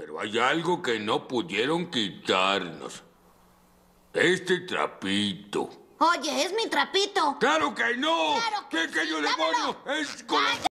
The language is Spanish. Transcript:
Pero hay algo que no pudieron quitarnos. Este trapito. Oye, es mi trapito. ¡Claro que no! ¡Claro que, ¿Qué, que ¡Es con...